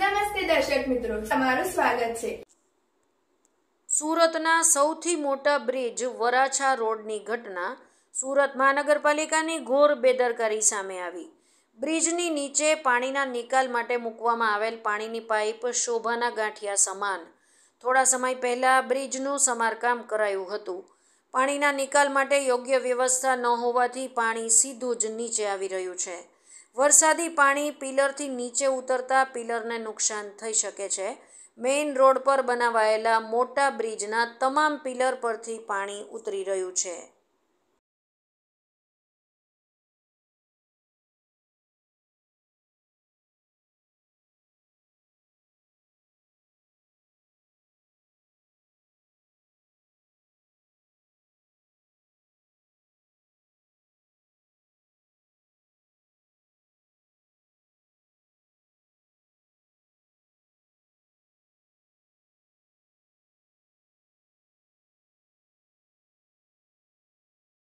નમસ્તે દર્શક મિત્રો તમારું સ્વાગત છે સુરતના સૌથી મોટા બ્રિજ વરાછા રોડની ઘટના સુરત મહાનગરપાલિકાની ઘોર બેદરકારી સામે આવી બ્રિજની નીચે પાણીના નિકાલ માટે મૂકવામાં આવેલ પાણીની પાઇપ શોભાના ગાંઠિયા સમાન થોડા સમય પહેલાં બ્રિજનું સમારકામ કરાયું હતું પાણીના નિકાલ માટે યોગ્ય વ્યવસ્થા ન હોવાથી પાણી સીધું જ નીચે આવી રહ્યું છે વરસાદી પાણી પિલરથી નીચે ઉતરતા પિલરને નુકસાન થઈ શકે છે મેઇન રોડ પર બનાવાયેલા મોટા બ્રિજના તમામ પિલર પરથી પાણી ઉતરી રહ્યું છે